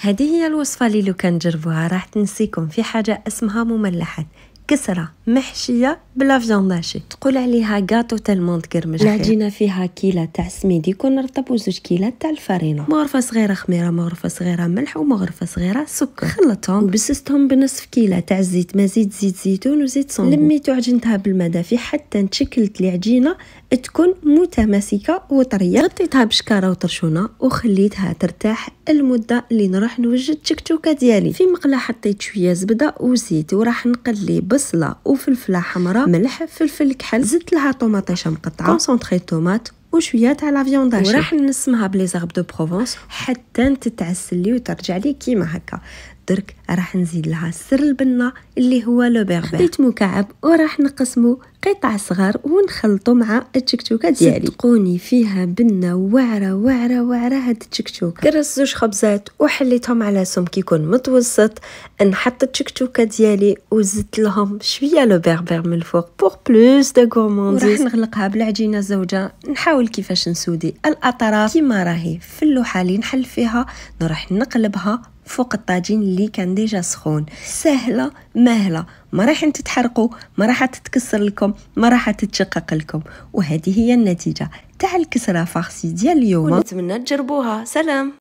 هذه هي الوصفة اللي لو كان جربوها راح تنسيكم في حاجة اسمها مملحات كسره محشيه بلا فيانداشي تقول عليها غاتو تالمون تكرمج العجينه فيها كيله تاع سميدي كون رطب وزوج كيلات تاع الفرينه مغرفه صغيره خميره مغرفه صغيره ملح ومغرفه صغيره سكر خلطهم وبسستهم بنصف كيله تاع الزيت ما زيت زيت زيتون وزيت صنبو لميت عجنتها بالماء دافي حتى تشكلت لي عجينه تكون متماسكه وطريه غطيتها بشكاره وطرشونه وخليتها ترتاح المده اللي نروح نوجد تشكتوكه ديالي في مقله حطيت شويه زبده وزيت وراح نقلي بصله وفلفله حمراء ملح فلفل كحل زدت لها طوماطيشه مقطعه كونسونطري طوماط وشويه تاع لا فيونداشي وراح نسمها بلي زغب دو بروفونس حتى تتعسل لي وترجع لي كيما هكا الدرك راح نزيد لها سر البنه اللي هو لو بيربير خديت مكعب وراح نقسمه قطع صغار ونخلطه مع التكتوكه ديالي صدقوني فيها بنه واعره واعره واعره هاد التكتوكه كرست زوج خبزات وحليتهم على سم كيكون متوسط نحط التكتوكه ديالي وزدت لهم شويه لو بيربير من الفوق بور بلوس دو غورمانديز وراح نغلقها بالعجينه الزوجة نحاول كيفاش نسودي الاطراف كيما راهي في اللوحه اللي نحل فيها نروح نقلبها فوق الطاجين اللي كان ديجا سخون سهله مهله ما راح تتحرقوا ما راح تتكسر لكم ما راح تتشقق لكم وهذه هي النتيجه تاع الكسره فارسي ديال اليوم نتمنى تجربوها سلام